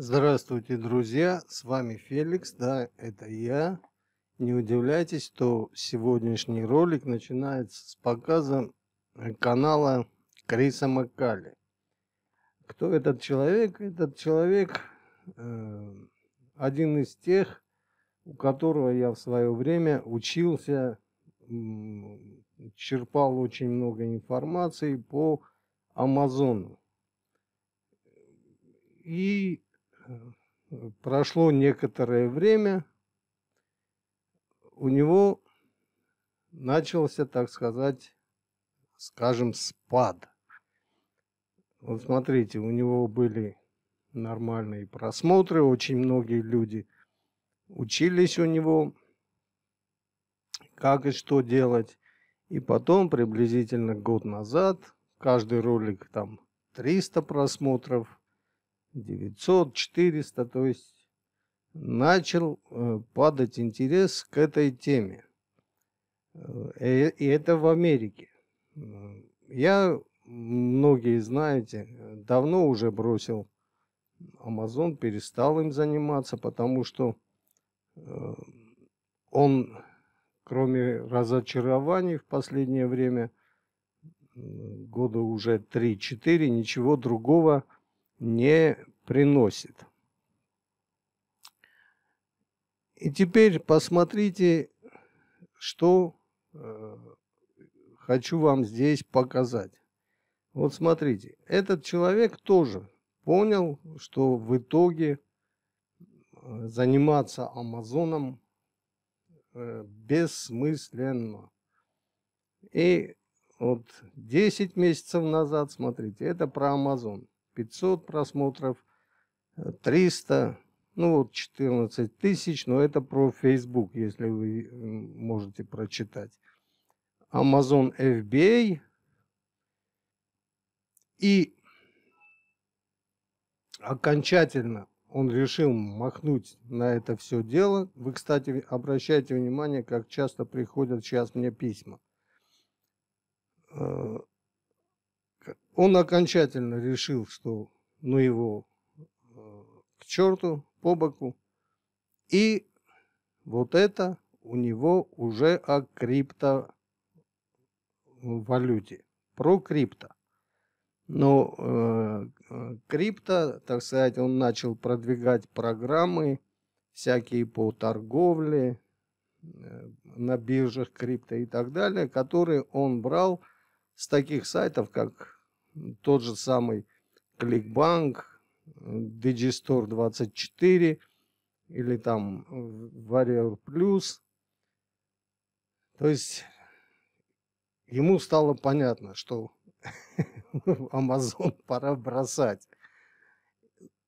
Здравствуйте, друзья! С вами Феликс, да, это я. Не удивляйтесь, что сегодняшний ролик начинается с показа э, канала Криса Маккали. Кто этот человек? Этот человек э, один из тех, у которого я в свое время учился, черпал очень много информации по Амазону. И Э, прошло некоторое время, у него начался, так сказать, скажем, спад. Вот смотрите, у него были нормальные просмотры, очень многие люди учились у него, как и что делать. И потом, приблизительно год назад, каждый ролик там 300 просмотров, 900, 400, то есть начал э, падать интерес к этой теме. Э, и это в Америке. Я, многие знаете, давно уже бросил Amazon, перестал им заниматься, потому что э, он, кроме разочарований в последнее время, года уже 3-4, ничего другого не приносит. И теперь посмотрите, что э, хочу вам здесь показать. Вот смотрите, этот человек тоже понял, что в итоге э, заниматься Амазоном э, бессмысленно. И вот 10 месяцев назад, смотрите, это про Амазон. 500 просмотров, 300, ну вот 14 тысяч, но это про Facebook, если вы можете прочитать. Amazon FBA и окончательно он решил махнуть на это все дело. Вы, кстати, обращайте внимание, как часто приходят сейчас мне письма. Э, он окончательно решил, что ну его черту, по боку. И вот это у него уже о криптовалюте. Про крипто. Но э, э, крипто, так сказать, он начал продвигать программы всякие по торговле э, на биржах крипто и так далее, которые он брал с таких сайтов, как тот же самый Кликбанк, Digistore 24 или там э, Warrior Plus. То есть ему стало понятно, что Amazon пора бросать.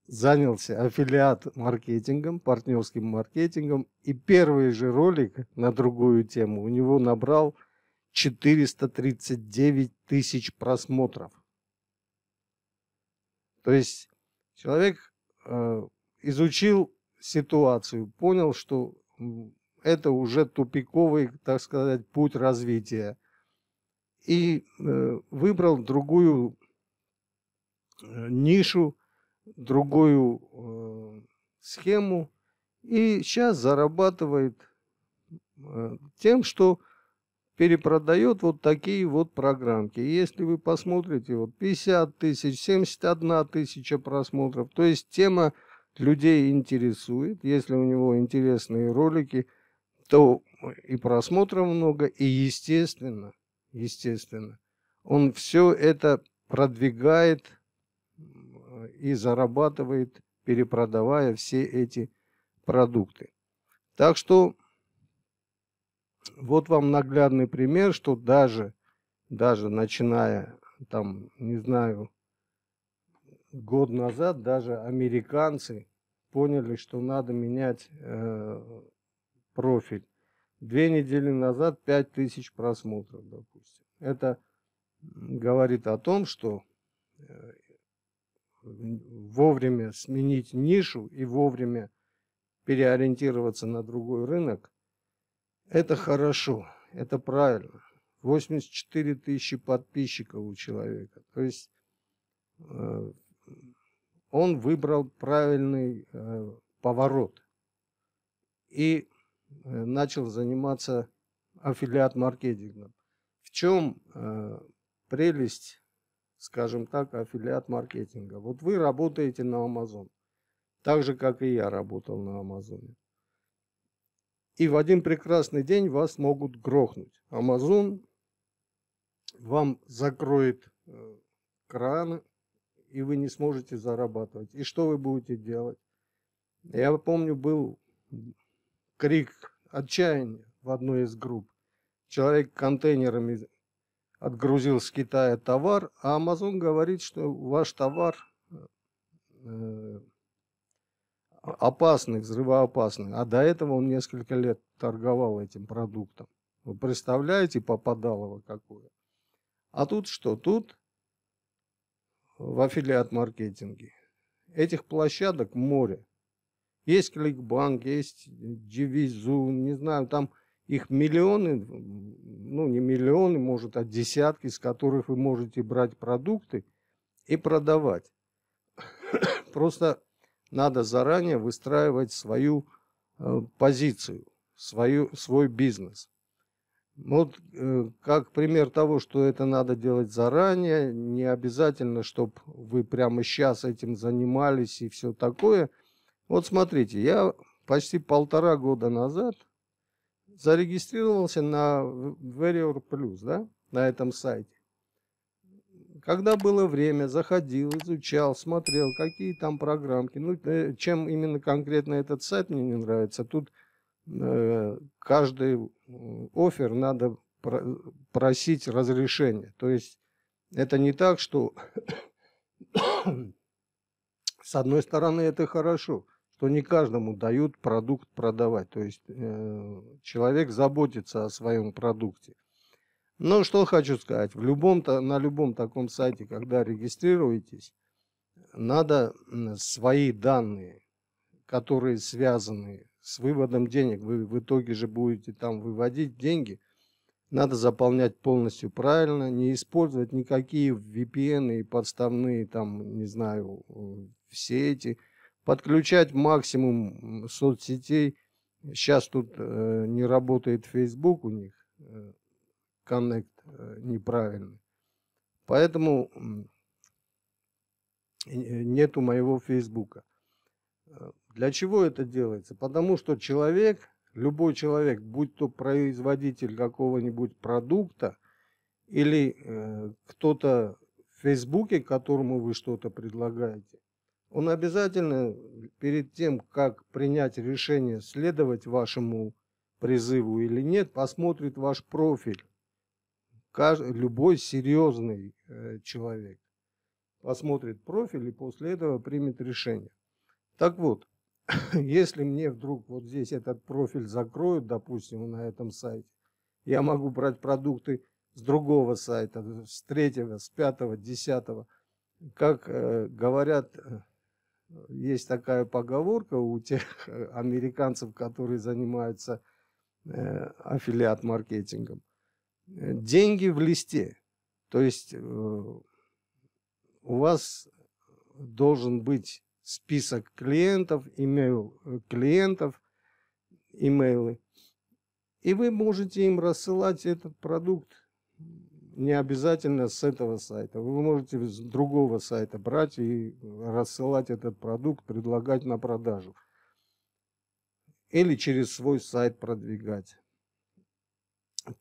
Занялся аффилиат маркетингом, партнерским маркетингом. И первый же ролик на другую тему у него набрал 439 тысяч просмотров. То есть Человек э, изучил ситуацию, понял, что это уже тупиковый, так сказать, путь развития. И э, выбрал другую э, нишу, другую э, схему. И сейчас зарабатывает э, тем, что перепродает вот такие вот программки. Если вы посмотрите, вот 50 тысяч, 71 тысяча просмотров. То есть тема людей интересует. Если у него интересные ролики, то и просмотров много, и естественно, естественно, он все это продвигает э, и зарабатывает, перепродавая все эти продукты. Так что вот вам наглядный пример, что даже, даже начиная там, не знаю, год назад даже американцы поняли, что надо менять э, профиль. Две недели назад 5000 просмотров, допустим. Это говорит о том, что э, вовремя сменить нишу и вовремя переориентироваться на другой рынок это хорошо, это правильно. 84 тысячи подписчиков у человека. То есть э, он выбрал правильный э, поворот и э, начал заниматься аффилиат-маркетингом. В чем прелесть, скажем так, аффилиат-маркетинга? Вот вы работаете на Amazon, так же, как и я работал на Амазоне и в один прекрасный день вас могут грохнуть. Амазон вам закроет э, краны, и вы не сможете зарабатывать. И что вы будете делать? Я помню, был крик отчаяния в одной из групп. Человек контейнерами отгрузил с Китая товар, а Amazon говорит, что ваш товар э, опасных, взрывоопасных. А до этого он несколько лет торговал этим продуктом. Вы представляете, попадалово какое? А тут что? Тут в аффилиат-маркетинге. Этих площадок море. Есть кликбанк, есть Дивизу, не знаю, там их миллионы, ну не миллионы, может, а десятки, из которых вы можете брать продукты и продавать. Просто надо заранее выстраивать свою э, позицию, свою, свой бизнес. Вот э, как пример того, что это надо делать заранее, не обязательно, чтобы вы прямо сейчас этим занимались и все такое. Вот смотрите, я почти полтора года назад зарегистрировался на Warrior Plus, да, на этом сайте. Когда было время, заходил, изучал, смотрел, какие там программки. Ну, э, чем именно конкретно этот сайт мне не нравится. Тут э, каждый офер надо просить разрешение. То есть это не так, что с одной стороны это хорошо, что не каждому дают продукт продавать. То есть э, человек заботится о своем продукте. Ну, что хочу сказать. В любом, на любом таком сайте, когда регистрируетесь, надо свои данные, которые связаны с выводом денег, вы в итоге же будете там выводить деньги, надо заполнять полностью правильно, не использовать никакие VPN и подставные там, не знаю, все э, эти, подключать максимум соцсетей. Сейчас тут э, не работает Facebook у них, э, коннект э, неправильный. Поэтому нету моего Фейсбука. Э, для чего это делается? Потому что человек, любой человек, будь то производитель какого-нибудь продукта или э, кто-то в Фейсбуке, которому вы что-то предлагаете, он обязательно перед тем, как принять решение следовать вашему призыву или нет, посмотрит ваш профиль каждый, любой серьезный э, человек посмотрит профиль и после этого примет решение. Так вот, если мне вдруг вот здесь этот профиль закроют, допустим, на этом сайте, я могу брать продукты с другого сайта, э, с третьего, с пятого, десятого. Как э, говорят, есть такая поговорка у тех американцев, которые занимаются аффилиат-маркетингом. Э, деньги в листе. То есть э, у вас должен быть список клиентов, имейл э, клиентов, имейлы. И вы можете им рассылать этот продукт не обязательно с этого сайта. Вы можете с другого сайта брать и рассылать этот продукт, предлагать на продажу. Или через свой сайт продвигать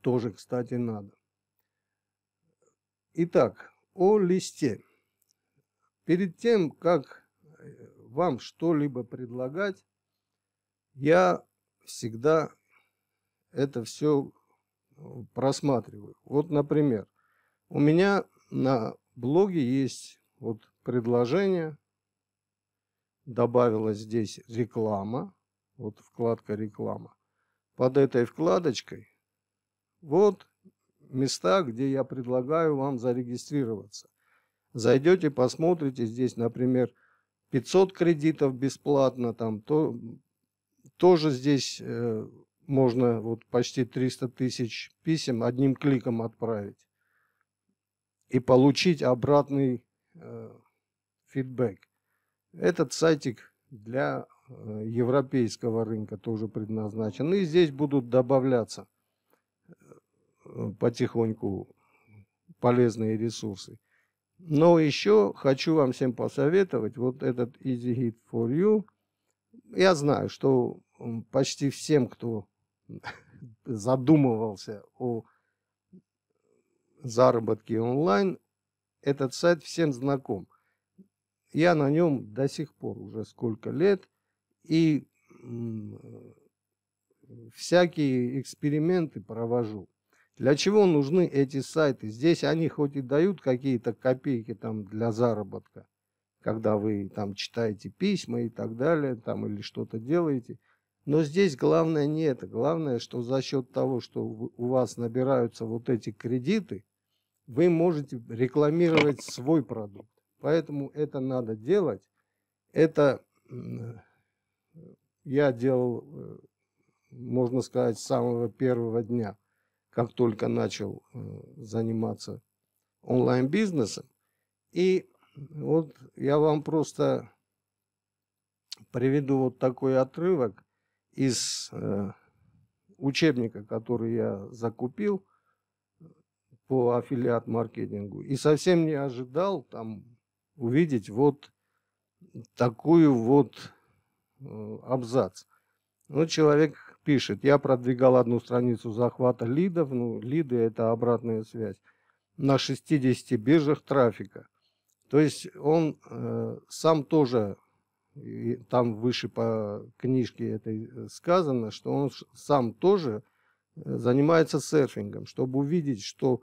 тоже, кстати, надо. Итак, о листе. Перед тем, как э, вам что-либо предлагать, я всегда это все э, просматриваю. Вот, например, у меня на блоге есть вот предложение, добавилась здесь реклама, вот вкладка реклама. Под этой вкладочкой вот места, где я предлагаю вам зарегистрироваться. Зайдете, посмотрите, здесь, например, 500 кредитов бесплатно, там то, тоже здесь э, можно вот почти 300 тысяч писем одним кликом отправить и получить обратный э, фидбэк. Этот сайтик для э, европейского рынка тоже предназначен. И здесь будут добавляться – Э, потихоньку полезные ресурсы. Но еще хочу вам всем посоветовать вот этот Easy Hit for You. Я знаю, что почти всем, кто задумывался о заработке онлайн, этот сайт всем знаком. Я на нем до сих пор уже сколько лет, и всякие эксперименты провожу. Для чего нужны эти сайты? Здесь они хоть и дают какие-то копейки там для заработка, когда вы там читаете письма и так далее, там или что-то делаете. Но здесь главное не это. Главное, что за счет того, что у вас набираются вот эти кредиты, вы можете рекламировать свой продукт. Поэтому это надо делать. Это я делал, э, можно сказать, с самого первого дня – как только начал э, заниматься онлайн-бизнесом. И вот я вам просто приведу вот такой отрывок из э, учебника, который я закупил э, по аффилиат-маркетингу. И совсем не ожидал там увидеть вот такую вот абзац. Ну, человек пишет, я продвигал одну страницу захвата лидов, ну, лиды – это обратная связь, на 60 биржах трафика. То есть он э, сам тоже, и там выше по книжке это э, сказано, что он сам тоже э, занимается серфингом, чтобы увидеть, что,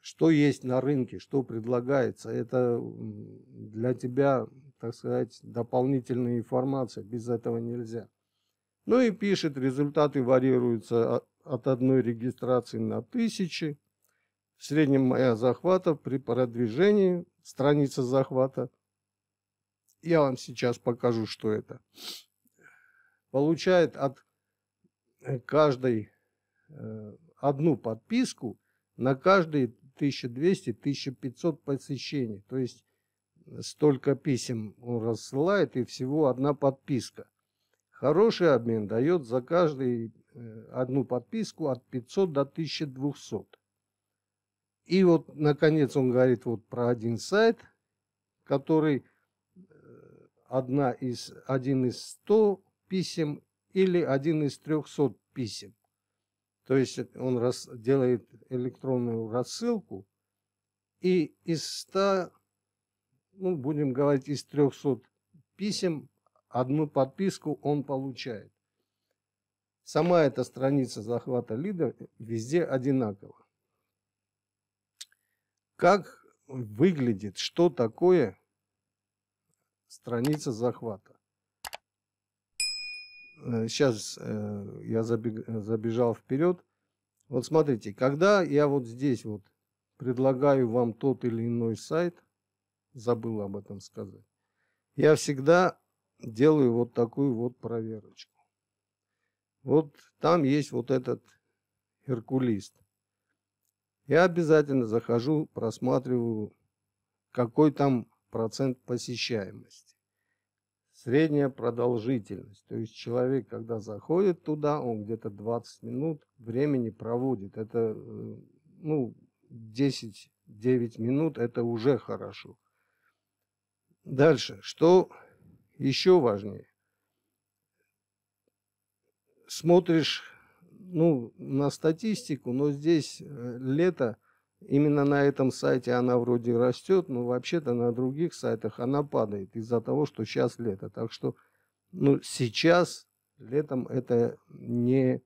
что есть на рынке, что предлагается. Это для тебя, так сказать, дополнительная информация, без этого нельзя. Ну и пишет, результаты варьируются от одной регистрации на тысячи. В среднем моя захвата при продвижении, страница захвата. Я вам сейчас покажу, что это. Получает от э, каждой э, одну подписку на каждые 1200-1500 посещений. То есть э, столько писем он рассылает и всего одна подписка. Хороший обмен дает за каждый э, одну подписку от 500 до 1200. И вот, наконец, он говорит вот про один сайт, который э, одна из, один из 100 писем или один из 300 писем. То есть он рас, делает электронную рассылку, и из 100, ну, будем говорить, из 300 писем одну подписку он получает. Сама эта страница захвата лида везде одинакова. Как выглядит, что такое страница захвата? Сейчас э, э, я забежал вперед. Вот смотрите, когда я вот здесь вот предлагаю вам тот или иной сайт, забыл об этом сказать, я всегда делаю вот такую вот проверочку. Вот там есть вот этот Геркулист. Я обязательно захожу, просматриваю, какой там процент посещаемости. Средняя продолжительность. То есть человек, когда заходит туда, он где-то 20 минут времени проводит. Это э, ну, 10-9 минут, это уже хорошо. Дальше. Что еще важнее. Смотришь ну, на статистику, но здесь э, лето, именно на этом сайте она вроде растет, но вообще-то на других сайтах она падает из-за того, что сейчас лето. Так что ну, сейчас летом это не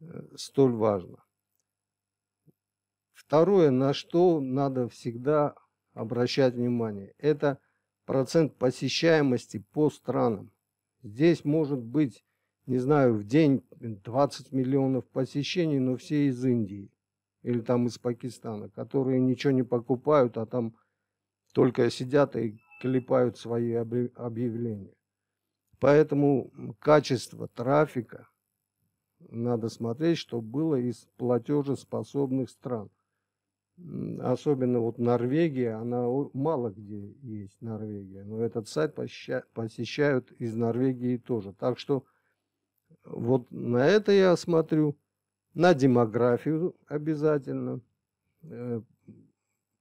э, столь важно. Второе, на что надо всегда обращать внимание, это – процент посещаемости по странам. Здесь может быть, не знаю, в день 20 миллионов посещений, но все из Индии или там из Пакистана, которые ничего не покупают, а там только сидят и клепают свои объявления. Поэтому качество трафика надо смотреть, что было из платежеспособных стран – особенно вот Норвегия, она мало где есть Норвегия, но этот сайт посещают из Норвегии тоже. Так что вот на это я смотрю, на демографию обязательно. Э,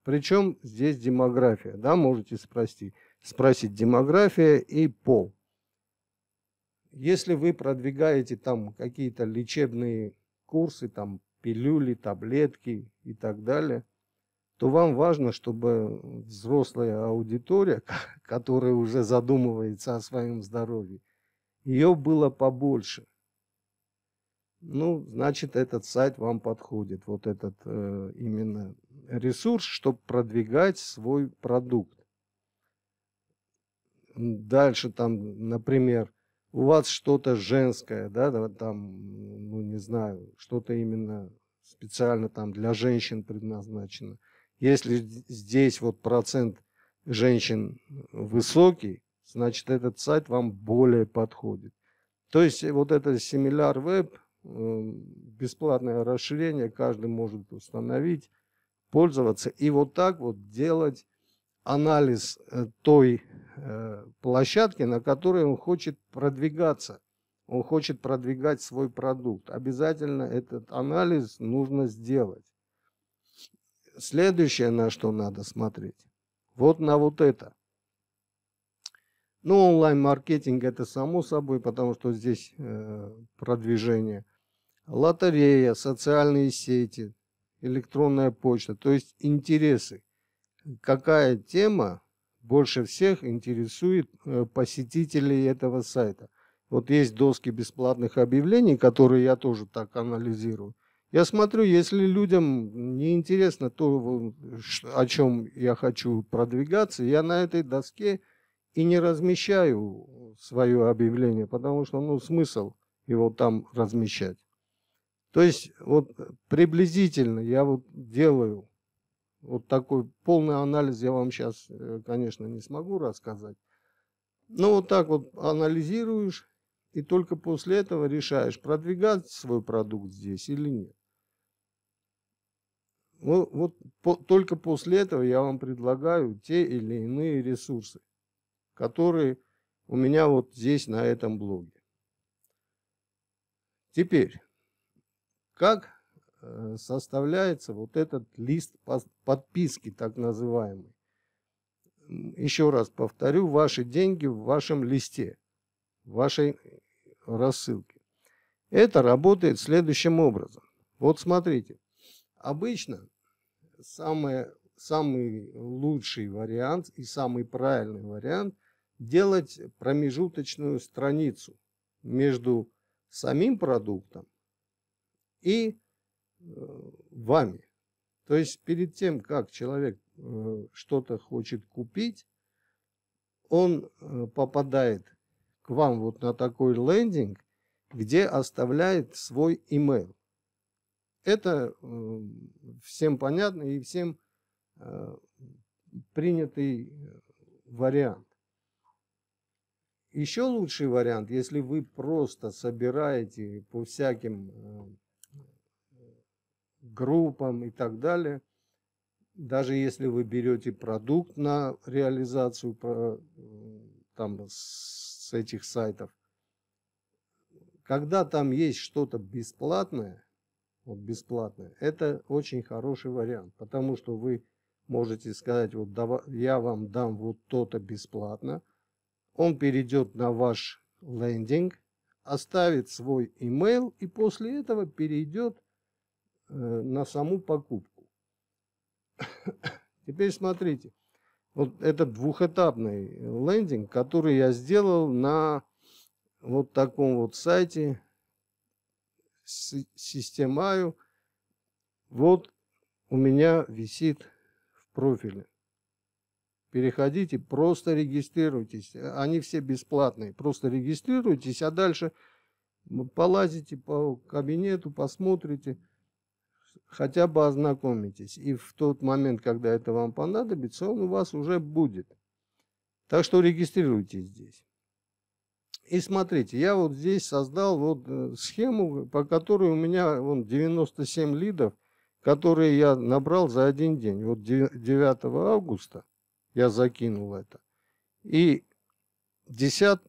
Причем здесь демография, да, можете спросить, спросить демография и пол. Если вы продвигаете там какие-то лечебные курсы, там пилюли, таблетки и так далее, то вам важно, чтобы взрослая аудитория, которая уже задумывается о своем здоровье, ее было побольше. Ну, значит, этот сайт вам подходит, вот этот э, именно ресурс, чтобы продвигать свой продукт. Дальше там, например, у вас что-то женское, да, там, ну, не знаю, что-то именно специально там для женщин предназначено. Если здесь вот процент женщин высокий, значит, этот сайт вам более подходит. То есть э, вот это Similar Web, эм, бесплатное расширение, каждый может установить, пользоваться и вот так вот делать анализ э, той э, площадки, на которой он хочет продвигаться. Он хочет продвигать свой продукт. Обязательно этот анализ нужно сделать. Следующее, на что надо смотреть, вот на вот это. Ну, онлайн-маркетинг это само собой, потому что здесь э, продвижение. Лотерея, социальные сети, электронная почта, то есть интересы какая тема больше всех интересует э, посетителей этого сайта. Вот есть доски бесплатных объявлений, которые я тоже так анализирую. Я смотрю, если людям не интересно то, о чем я хочу продвигаться, я на этой доске и не размещаю свое объявление, потому что ну, смысл его там размещать. То есть вот приблизительно я вот делаю вот такой полный анализ я вам сейчас, э, конечно, не смогу рассказать. Но вот так вот анализируешь, и только после этого решаешь, продвигать свой продукт здесь или нет. Ну, вот по, только после этого я вам предлагаю те или иные ресурсы, которые у меня вот здесь на этом блоге. Теперь, как Э, составляется вот этот лист подписки, так называемый. Еще раз повторю, ваши деньги в вашем листе, в вашей рассылке. Это работает следующим образом. Вот смотрите, обычно самое, самый лучший вариант и самый правильный вариант делать промежуточную страницу между самим продуктом и Э, вами. То есть перед тем, как человек э, что-то хочет купить, он э, попадает к вам вот на такой лендинг, где оставляет свой email. Это всем понятно и всем принятый вариант. Еще лучший вариант, если вы просто собираете по всяким группам и так далее. Даже если вы берете продукт на реализацию э, там, с этих сайтов, когда там есть что-то бесплатное, вот бесплатное, это очень хороший вариант, потому что вы можете сказать, вот я вам дам вот то-то бесплатно, он перейдет на ваш лендинг, оставит свой email и после этого перейдет Э, на саму покупку. Теперь смотрите. Вот это двухэтапный лендинг, который я сделал на вот таком вот сайте системаю. Вот у меня висит в профиле. Переходите, просто регистрируйтесь. Они все бесплатные. Просто регистрируйтесь, а дальше полазите по кабинету, посмотрите – хотя бы ознакомитесь. И в тот момент, когда это вам понадобится, он у вас уже будет. Так что регистрируйтесь здесь. И смотрите, я вот здесь создал вот э, схему, по которой у меня вон, 97 лидов, которые я набрал за один день. Вот 9 августа я закинул это. И 10,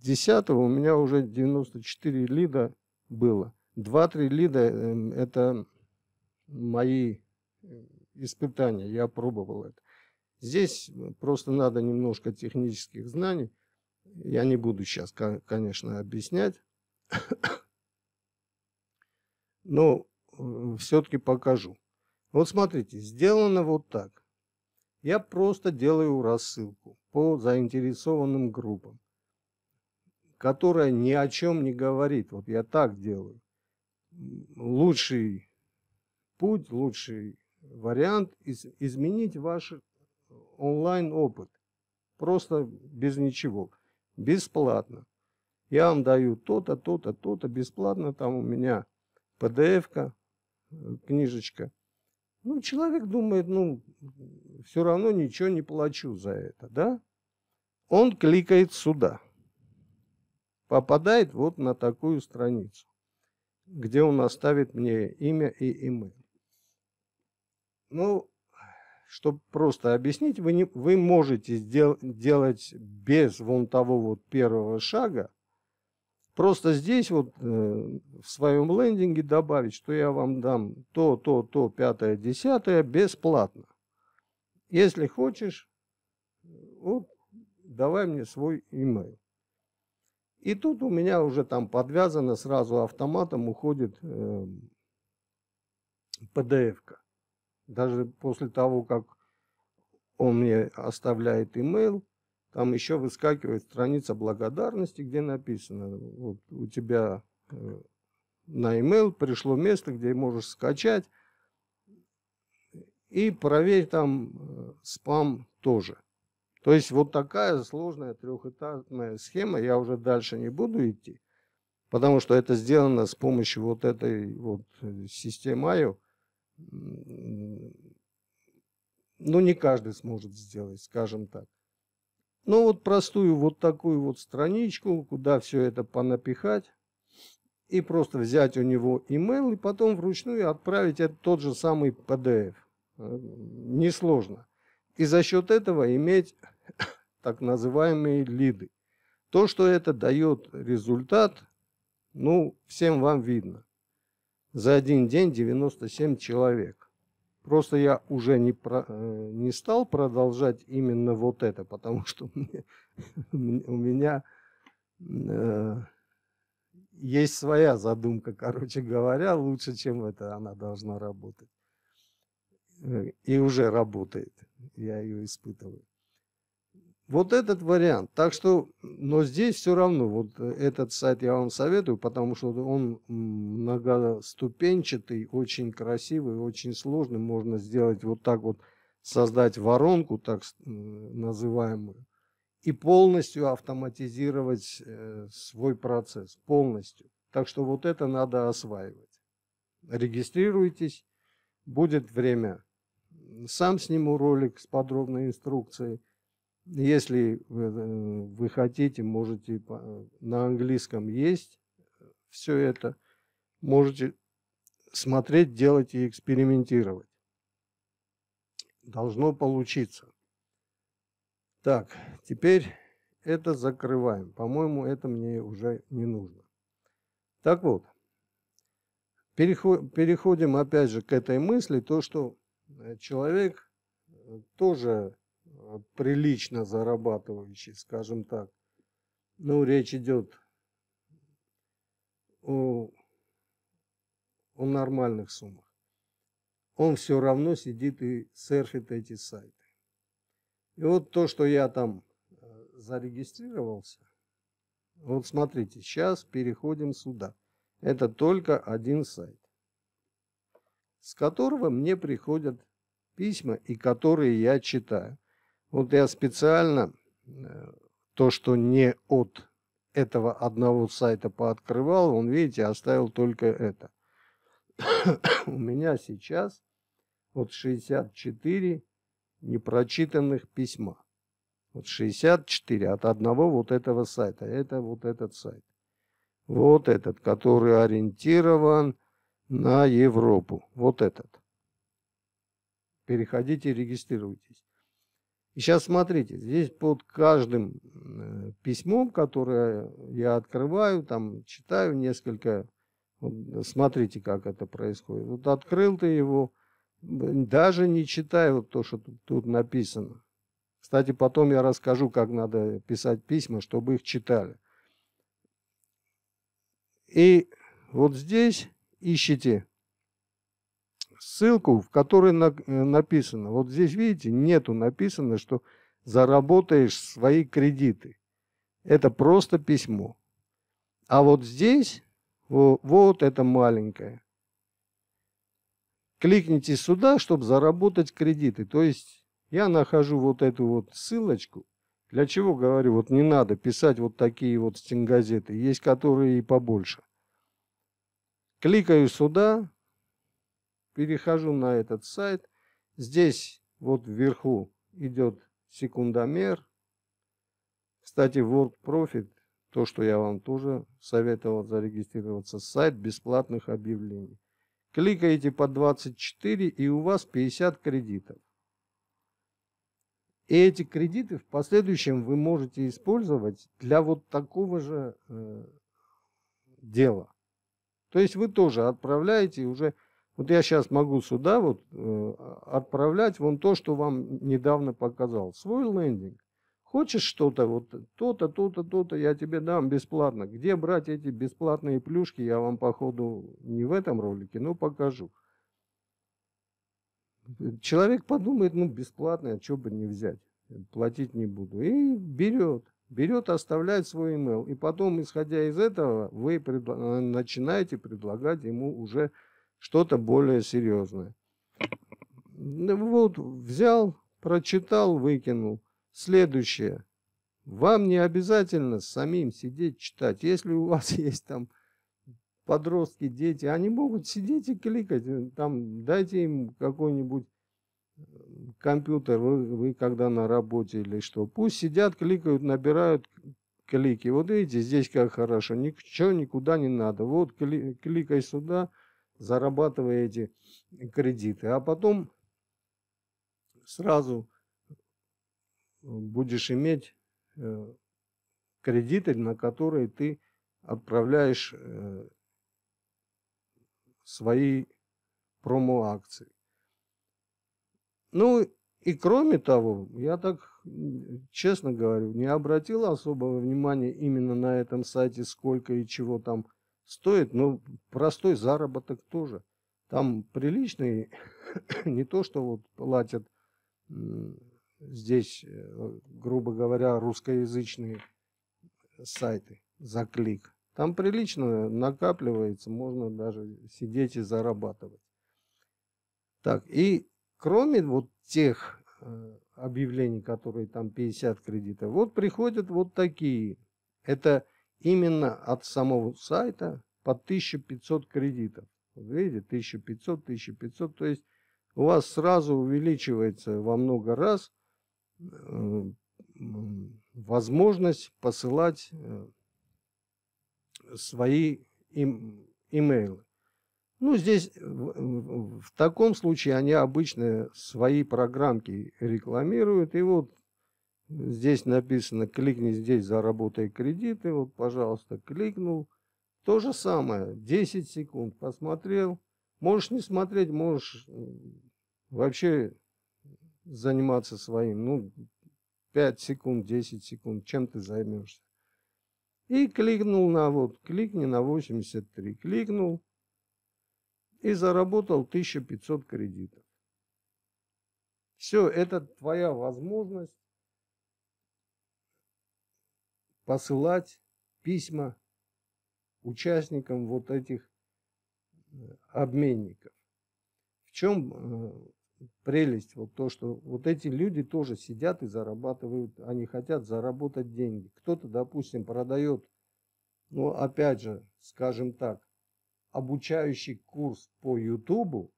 10 у меня уже 94 лида было. 2-3 лида э, – это мои э, испытания, я пробовал это. Здесь э, просто надо немножко технических знаний. Я не буду сейчас, конечно, объяснять. Но э, все-таки покажу. Вот смотрите, сделано вот так. Я просто делаю рассылку по заинтересованным группам, которая ни о чем не говорит. Вот я так делаю. Лучший путь, лучший вариант из, изменить ваш э, онлайн-опыт. Просто без ничего. Бесплатно. Я вам даю то-то, то-то, то-то, бесплатно. Там у меня PDF-ка, э, книжечка. Ну, человек думает, ну, все равно ничего не плачу за это, да? Он кликает сюда. Попадает вот на такую страницу, где он оставит мне имя и имейл. Ну, чтобы просто объяснить, вы, не, вы можете сдел, делать без вон того вот первого шага, просто здесь вот э, в своем лендинге добавить, что я вам дам то, то, то, пятое, десятое бесплатно. Если хочешь, вот, давай мне свой email. И тут у меня уже там подвязано сразу автоматом уходит э, эм, PDF-ка даже после того, как он мне оставляет имейл, там еще выскакивает страница благодарности, где написано, вот у тебя э, на имейл пришло место, где можешь скачать, и проверить там э, спам тоже. То есть вот такая сложная трехэтапная схема, я уже дальше не буду идти, потому что это сделано с помощью вот этой вот системы IO ну, не каждый сможет сделать, скажем так. Ну, вот простую вот такую вот страничку, куда все это понапихать, и просто взять у него email, и потом вручную отправить этот тот же самый PDF. Э, несложно. И за счет этого иметь так называемые лиды. То, что это дает результат, ну, всем вам видно за один день 97 человек. Просто я уже не, про, э, не стал продолжать именно вот это, потому что у меня э, есть своя задумка, короче говоря, лучше, чем это она должна работать. Э, и уже работает, я ее испытываю. Вот этот вариант. Так что, но здесь все равно, вот э, этот сайт я вам советую, потому что он многоступенчатый, очень красивый, очень сложный. Можно сделать вот так вот, создать воронку, так называемую, и полностью автоматизировать э, свой процесс, полностью. Так что вот это надо осваивать. Регистрируйтесь, будет время. Сам сниму ролик с подробной инструкцией. Если э, вы хотите, можете на английском есть э, все это, можете смотреть, делать и экспериментировать. Должно получиться. Так, теперь это закрываем. По-моему, это мне уже не нужно. Так вот, переходим опять же к этой мысли, то, что э, человек тоже Э, прилично зарабатывающий, скажем так. Ну, речь идет о, о нормальных суммах. Он все равно сидит и серфит эти сайты. И вот то, что я там э, зарегистрировался, вот смотрите, сейчас переходим сюда. Это только один сайт, с которого мне приходят письма и которые я читаю. Вот я специально э, то, что не от этого одного сайта пооткрывал, он, видите, оставил только это. У меня сейчас вот 64 непрочитанных письма. Вот 64 от одного вот этого сайта. Это вот этот сайт. Вот этот, который ориентирован на Европу. Вот этот. Переходите, регистрируйтесь. И сейчас смотрите, здесь под каждым э, письмом, которое я открываю, там читаю несколько, вот смотрите, как это происходит. Вот открыл ты его, даже не читая вот то, что тут, тут написано. Кстати, потом я расскажу, как надо писать письма, чтобы их читали. И вот здесь ищите ссылку, в которой на, э, написано. Вот здесь, видите, нету написано, что заработаешь свои кредиты. Это просто письмо. А вот здесь, вот, вот это маленькое. Кликните сюда, чтобы заработать кредиты. То есть я нахожу вот эту вот ссылочку. Для чего, говорю, вот не надо писать вот такие вот стенгазеты. Есть которые и побольше. Кликаю сюда, перехожу на этот сайт. Здесь вот вверху идет секундомер. Кстати, World Profit, то, что я вам тоже советовал зарегистрироваться, сайт бесплатных объявлений. Кликаете по 24 и у вас 50 кредитов. И эти кредиты в последующем вы можете использовать для вот такого же э, дела. То есть вы тоже отправляете уже вот я сейчас могу сюда вот э, отправлять вон то, что вам недавно показал. Свой лендинг. Хочешь что-то, вот то-то, то-то, то-то я тебе дам бесплатно. Где брать эти бесплатные плюшки, я вам походу не в этом ролике, но покажу. Человек подумает, ну бесплатно, а что бы не взять, платить не буду. И берет, берет, оставляет свой email. И потом, исходя из этого, вы предла- начинаете предлагать ему уже что-то более серьезное. Вот взял, прочитал, выкинул. Следующее. Вам не обязательно самим сидеть читать. Если у вас есть там подростки, дети, они могут сидеть и кликать. Там дайте им какой-нибудь эм, компьютер, вы, вы когда на работе или что. Пусть сидят, кликают, набирают клики. Вот видите, здесь как хорошо. Ничего никуда не надо. Вот кли, кликай сюда – зарабатывая эти кредиты. А потом сразу будешь иметь э, кредиты, на которые ты отправляешь э, свои промо-акции. Ну и кроме того, я так, честно говорю, не обратил особого внимания именно на этом сайте, сколько и чего там стоит, ну, простой заработок тоже. Там приличный, не то, что вот платят здесь, э, грубо говоря, русскоязычные сайты за клик. Там прилично накапливается, можно даже сидеть и зарабатывать. Так, и кроме вот тех э, объявлений, которые там 50 кредитов, вот приходят вот такие. Это именно от самого сайта по 1500 кредитов. видите, 1500, 1500, то есть у вас сразу увеличивается во много раз э, возможность посылать э, свои имейлы. Ну, здесь э, в, в таком случае они обычно свои программки рекламируют. И вот Здесь написано, кликни здесь, заработай кредиты. Вот, пожалуйста, кликнул. То же самое, 10 секунд посмотрел. Можешь не смотреть, можешь вообще заниматься своим. Ну, 5 секунд, 10 секунд, чем ты займешься. И кликнул на вот, кликни на 83, кликнул и заработал 1500 кредитов. Все, это твоя возможность посылать письма участникам вот этих э, обменников. В чем э, прелесть вот то, что вот эти люди тоже сидят и зарабатывают, они хотят заработать деньги. Кто-то, допустим, продает, ну, опять же, скажем так, обучающий курс по Ютубу,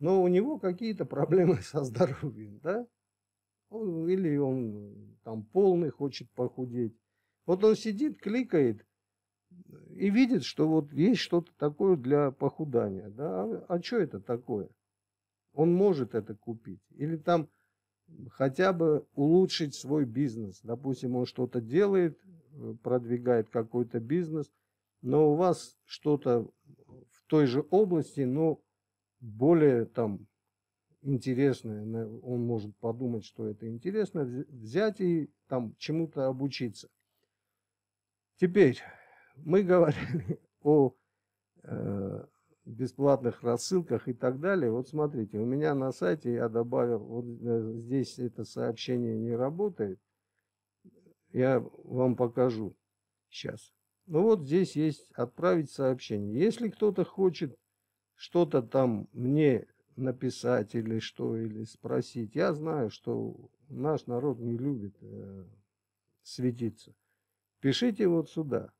но у него какие-то проблемы со здоровьем, да? Ну, или он там полный, хочет похудеть. Вот он сидит, кликает и видит, что вот есть что-то такое для похудания. Да? А, а что это такое? Он может это купить. Или там хотя бы улучшить свой бизнес. Допустим, он что-то делает, э, продвигает какой-то бизнес, но у вас что-то в той же области, но более там интересное, он может подумать, что это интересно, взять и там чему-то обучиться. Теперь мы говорили о э, бесплатных рассылках и так далее. Вот смотрите, у меня на сайте я добавил, вот э, здесь это сообщение не работает. Я вам покажу сейчас. Ну вот здесь есть «Отправить сообщение». Если кто-то хочет что-то там мне написать или что, или спросить. Я знаю, что наш народ не любит э, светиться. Пишите вот сюда,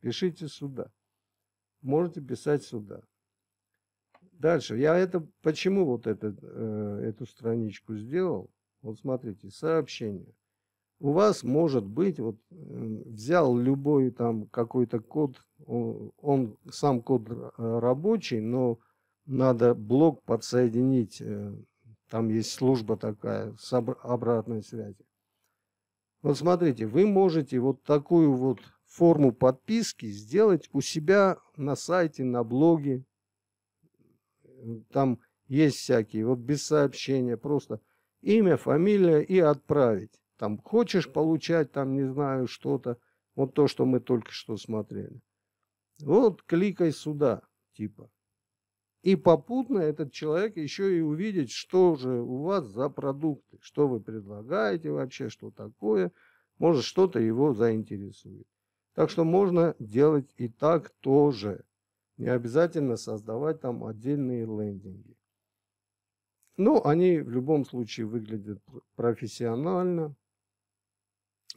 пишите сюда. Можете писать сюда. Дальше. Я это почему вот этот, э, эту страничку сделал? Вот смотрите, сообщение. У вас может быть, вот э, взял любой там какой-то код, он, он сам код э, рабочий, но надо блок подсоединить, э, там есть служба такая с обратной связи. Вот смотрите, вы можете вот такую вот форму подписки сделать у себя на сайте, на блоге. Там есть всякие, вот без сообщения, просто имя, фамилия и отправить. Там хочешь получать, там не знаю, что-то. Вот то, что мы только что смотрели. Вот кликай сюда, типа. И попутно этот человек еще и увидит, что же у вас за продукты, что вы предлагаете вообще, что такое. Может, что-то его заинтересует. Так что можно делать и так тоже. Не обязательно создавать там отдельные лендинги. Но ну, они в любом случае выглядят профессионально.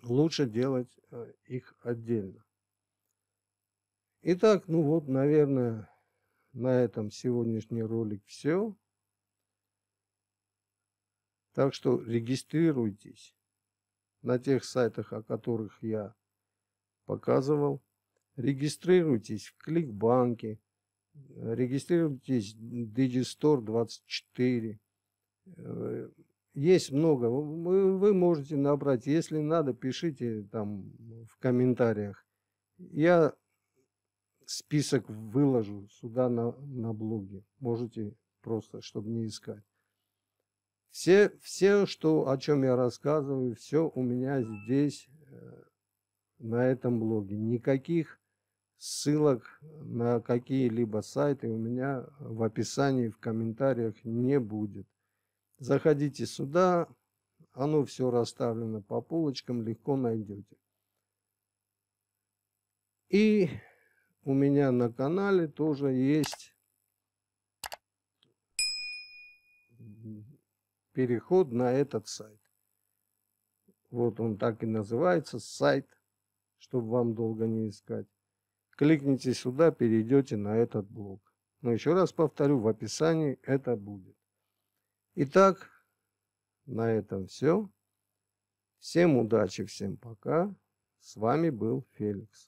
Лучше делать э, их отдельно. Итак, ну вот, наверное, на этом сегодняшний ролик все. Так что регистрируйтесь на тех сайтах, о которых я показывал. Регистрируйтесь в Кликбанке, регистрируйтесь в Digistore 24. Э, есть много. Вы, вы можете набрать. Если надо, пишите там в комментариях. Я список выложу сюда на, на блоге. Можете просто, чтобы не искать. Все, все, что, о чем я рассказываю, все у меня здесь, э, на этом блоге. Никаких ссылок на какие-либо сайты у меня в описании, в комментариях не будет. Заходите сюда, оно все расставлено по полочкам, легко найдете. И у меня на канале тоже есть переход на этот сайт. Вот он так и называется, сайт, чтобы вам долго не искать. Кликните сюда, перейдете на этот блог Но еще раз повторю, в описании это будет. Итак, на этом все. Всем удачи, всем пока. С вами был Феликс.